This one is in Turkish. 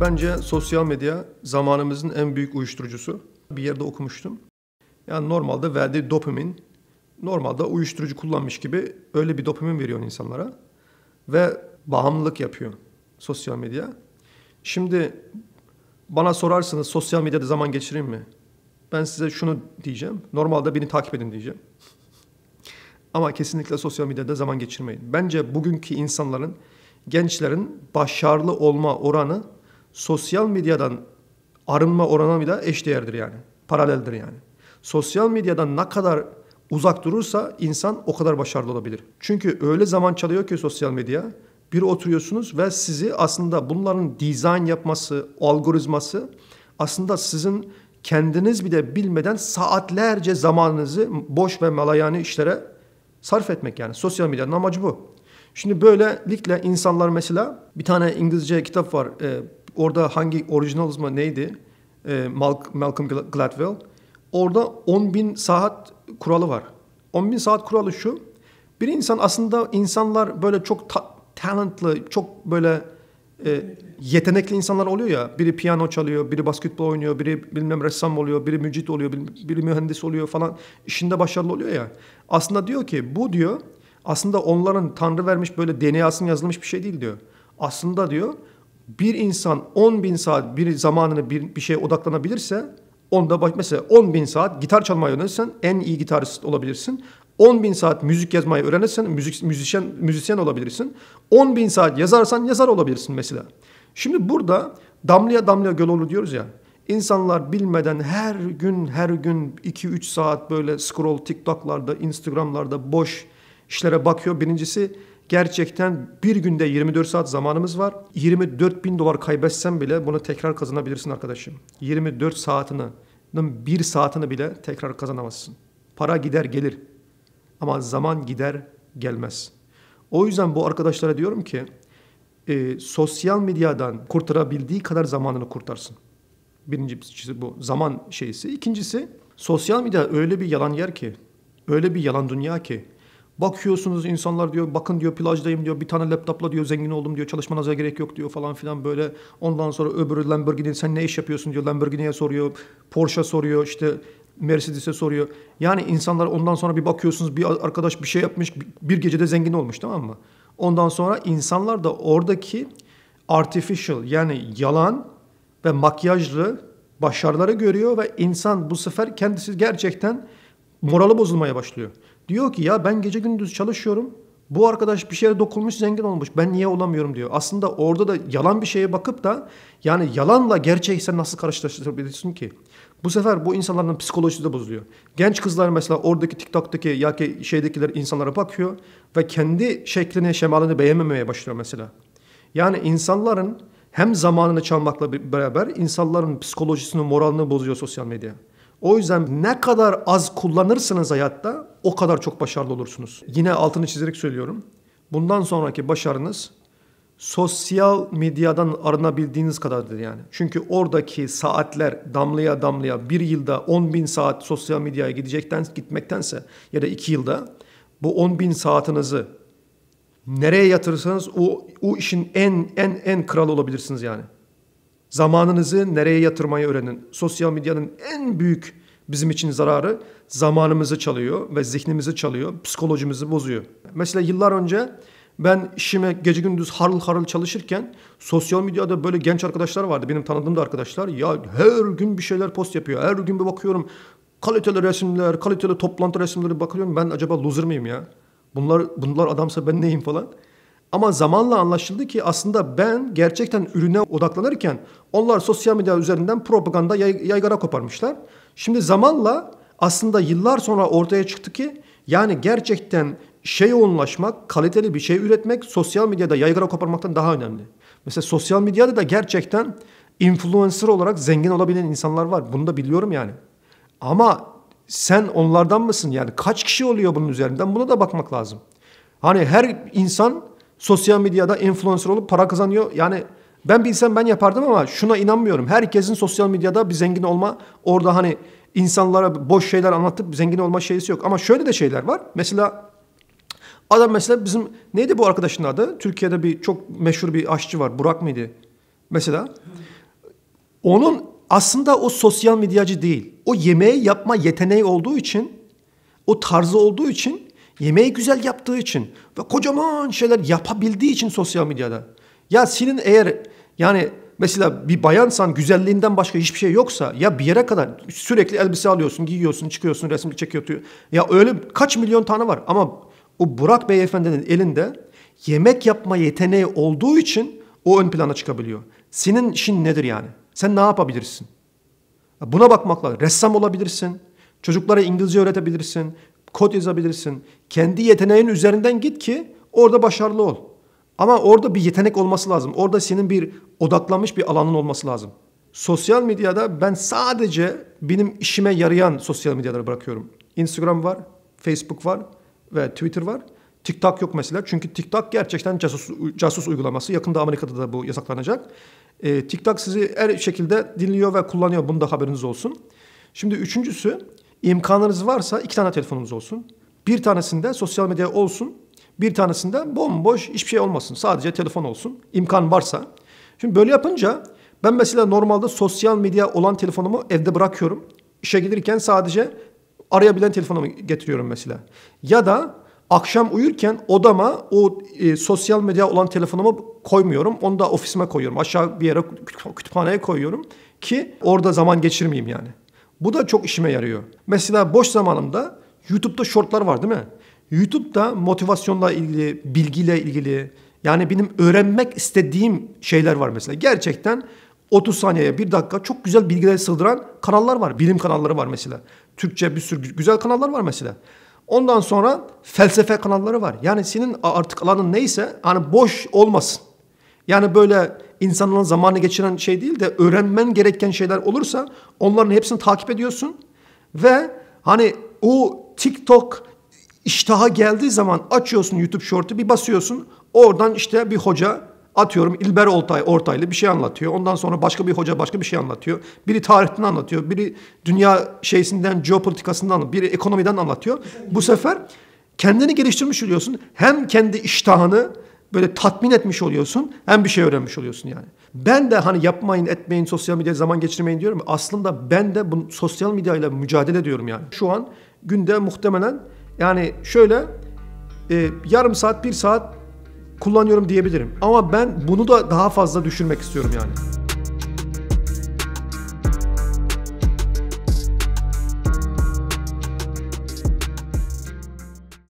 Bence sosyal medya zamanımızın en büyük uyuşturucusu. Bir yerde okumuştum. Yani normalde verdiği dopamin normalde uyuşturucu kullanmış gibi öyle bir dopamin veriyor insanlara. Ve bağımlılık yapıyor sosyal medya. Şimdi bana sorarsınız sosyal medyada zaman geçireyim mi? Ben size şunu diyeceğim. Normalde beni takip edin diyeceğim. Ama kesinlikle sosyal medyada zaman geçirmeyin. Bence bugünkü insanların, gençlerin başarılı olma oranı sosyal medyadan arınma oranına bile eşdeğerdir yani. Paraleldir yani. Sosyal medyadan ne kadar uzak durursa insan o kadar başarılı olabilir. Çünkü öyle zaman çalıyor ki sosyal medya. Bir oturuyorsunuz ve sizi aslında bunların dizayn yapması, algoritması aslında sizin kendiniz bile bilmeden saatlerce zamanınızı boş ve malayani işlere sarf etmek yani. Sosyal medyanın amacı bu. Şimdi böylelikle insanlar mesela bir tane İngilizce kitap var. E, Orada hangi orijinal uzman neydi? E, Malcolm Gladwell. Orada 10 bin saat kuralı var. 10 bin saat kuralı şu. Bir insan aslında insanlar böyle çok ta- talentlı, çok böyle e, yetenekli insanlar oluyor ya. Biri piyano çalıyor, biri basketbol oynuyor, biri bilmem ressam oluyor, biri mücit oluyor, biri, mühendis oluyor falan. İşinde başarılı oluyor ya. Aslında diyor ki bu diyor aslında onların Tanrı vermiş böyle DNA'sını yazılmış bir şey değil diyor. Aslında diyor bir insan 10 bin saat bir zamanını bir, bir şeye odaklanabilirse onda baş, mesela 10 bin saat gitar çalmayı öğrenirsen en iyi gitarist olabilirsin. 10 bin saat müzik yazmayı öğrenirsen müzik, müzisyen, müzisyen olabilirsin. 10 bin saat yazarsan yazar olabilirsin mesela. Şimdi burada damlaya damlaya göl olur diyoruz ya. İnsanlar bilmeden her gün her gün 2-3 saat böyle scroll TikTok'larda, Instagram'larda boş işlere bakıyor. Birincisi Gerçekten bir günde 24 saat zamanımız var. 24 bin dolar kaybetsen bile bunu tekrar kazanabilirsin arkadaşım. 24 saatini, bir saatini bile tekrar kazanamazsın. Para gider gelir ama zaman gider gelmez. O yüzden bu arkadaşlara diyorum ki e, sosyal medyadan kurtarabildiği kadar zamanını kurtarsın. Birincisi bu zaman şeysi. İkincisi sosyal medya öyle bir yalan yer ki, öyle bir yalan dünya ki Bakıyorsunuz insanlar diyor bakın diyor plajdayım diyor bir tane laptopla diyor zengin oldum diyor çalışmanıza gerek yok diyor falan filan böyle. Ondan sonra öbürü Lamborghini sen ne iş yapıyorsun diyor Lamborghini'ye soruyor Porsche soruyor işte Mercedes'e soruyor. Yani insanlar ondan sonra bir bakıyorsunuz bir arkadaş bir şey yapmış bir gecede zengin olmuş tamam mı? Ondan sonra insanlar da oradaki artificial yani yalan ve makyajlı başarıları görüyor ve insan bu sefer kendisi gerçekten moralı bozulmaya başlıyor. Diyor ki ya ben gece gündüz çalışıyorum. Bu arkadaş bir şeye dokunmuş zengin olmuş. Ben niye olamıyorum diyor. Aslında orada da yalan bir şeye bakıp da yani yalanla gerçeği sen nasıl karıştırabilirsin ki? Bu sefer bu insanların psikolojisi de bozuluyor. Genç kızlar mesela oradaki TikTok'taki ya ki şeydekiler insanlara bakıyor ve kendi şeklini, şemalini beğenmemeye başlıyor mesela. Yani insanların hem zamanını çalmakla beraber insanların psikolojisini, moralini bozuyor sosyal medya. O yüzden ne kadar az kullanırsınız hayatta o kadar çok başarılı olursunuz. Yine altını çizerek söylüyorum. Bundan sonraki başarınız sosyal medyadan arınabildiğiniz kadardır yani. Çünkü oradaki saatler damlaya damlaya bir yılda 10 bin saat sosyal medyaya gidecekten gitmektense ya da iki yılda bu 10 bin saatinizi nereye yatırırsanız o, o işin en en en kralı olabilirsiniz yani. Zamanınızı nereye yatırmayı öğrenin. Sosyal medyanın en büyük bizim için zararı zamanımızı çalıyor ve zihnimizi çalıyor, psikolojimizi bozuyor. Mesela yıllar önce ben işime gece gündüz harıl harıl çalışırken sosyal medyada böyle genç arkadaşlar vardı. Benim tanıdığım da arkadaşlar. Ya her gün bir şeyler post yapıyor. Her gün bir bakıyorum. Kaliteli resimler, kaliteli toplantı resimleri bakıyorum. Ben acaba loser mıyım ya? Bunlar bunlar adamsa ben neyim falan. Ama zamanla anlaşıldı ki aslında ben gerçekten ürüne odaklanırken onlar sosyal medya üzerinden propaganda yay, yaygara koparmışlar. Şimdi zamanla aslında yıllar sonra ortaya çıktı ki yani gerçekten şey yoğunlaşmak, kaliteli bir şey üretmek sosyal medyada yaygara koparmaktan daha önemli. Mesela sosyal medyada da gerçekten influencer olarak zengin olabilen insanlar var. Bunu da biliyorum yani. Ama sen onlardan mısın? Yani kaç kişi oluyor bunun üzerinden? Buna da bakmak lazım. Hani her insan Sosyal medyada influencer olup para kazanıyor. Yani ben bilsem ben yapardım ama şuna inanmıyorum. Herkesin sosyal medyada bir zengin olma orada hani insanlara boş şeyler anlatıp zengin olma şeysi yok. Ama şöyle de şeyler var. Mesela adam mesela bizim neydi bu arkadaşın adı? Türkiye'de bir çok meşhur bir aşçı var. Burak mıydı? Mesela onun aslında o sosyal medyacı değil. O yemeği yapma yeteneği olduğu için, o tarzı olduğu için Yemeği güzel yaptığı için ve kocaman şeyler yapabildiği için sosyal medyada. Ya senin eğer yani mesela bir bayansan güzelliğinden başka hiçbir şey yoksa ya bir yere kadar sürekli elbise alıyorsun, giyiyorsun, çıkıyorsun, resim çekiyorsun. Ya öyle kaç milyon tane var ama o Burak Beyefendi'nin elinde yemek yapma yeteneği olduğu için o ön plana çıkabiliyor. Senin işin nedir yani? Sen ne yapabilirsin? Buna bakmakla Ressam olabilirsin. Çocuklara İngilizce öğretebilirsin kod yazabilirsin. Kendi yeteneğin üzerinden git ki orada başarılı ol. Ama orada bir yetenek olması lazım. Orada senin bir odaklanmış bir alanın olması lazım. Sosyal medyada ben sadece benim işime yarayan sosyal medyaları bırakıyorum. Instagram var, Facebook var ve Twitter var. TikTok yok mesela. Çünkü TikTok gerçekten casus, casus uygulaması. Yakında Amerika'da da bu yasaklanacak. E, TikTok sizi her şekilde dinliyor ve kullanıyor. Bunu da haberiniz olsun. Şimdi üçüncüsü imkanınız varsa iki tane telefonunuz olsun. Bir tanesinde sosyal medya olsun. Bir tanesinde bomboş hiçbir şey olmasın. Sadece telefon olsun. İmkan varsa. Şimdi böyle yapınca ben mesela normalde sosyal medya olan telefonumu evde bırakıyorum. İşe gelirken sadece arayabilen telefonumu getiriyorum mesela. Ya da akşam uyurken odama o e, sosyal medya olan telefonumu koymuyorum. Onu da ofisime koyuyorum. Aşağı bir yere kütüphaneye koyuyorum ki orada zaman geçirmeyeyim yani. Bu da çok işime yarıyor. Mesela boş zamanımda YouTube'da shortlar var değil mi? YouTube'da motivasyonla ilgili, bilgiyle ilgili yani benim öğrenmek istediğim şeyler var mesela. Gerçekten 30 saniyeye 1 dakika çok güzel bilgiler sığdıran kanallar var. Bilim kanalları var mesela. Türkçe bir sürü güzel kanallar var mesela. Ondan sonra felsefe kanalları var. Yani senin artık alanın neyse hani boş olmasın. Yani böyle insanla zamanı geçiren şey değil de öğrenmen gereken şeyler olursa onların hepsini takip ediyorsun ve hani o TikTok iştaha geldiği zaman açıyorsun YouTube Short'u bir basıyorsun. Oradan işte bir hoca atıyorum İlber Ortay, Ortaylı bir şey anlatıyor. Ondan sonra başka bir hoca başka bir şey anlatıyor. Biri tarihten anlatıyor. Biri dünya şeysinden, jeopolitikasından, biri ekonomiden anlatıyor. Bu sefer kendini geliştirmiş oluyorsun. Hem kendi iştahını böyle tatmin etmiş oluyorsun. Hem bir şey öğrenmiş oluyorsun yani. Ben de hani yapmayın, etmeyin, sosyal medyaya zaman geçirmeyin diyorum. Aslında ben de bu sosyal medyayla mücadele ediyorum yani. Şu an günde muhtemelen yani şöyle e, yarım saat, bir saat kullanıyorum diyebilirim. Ama ben bunu da daha fazla düşürmek istiyorum yani.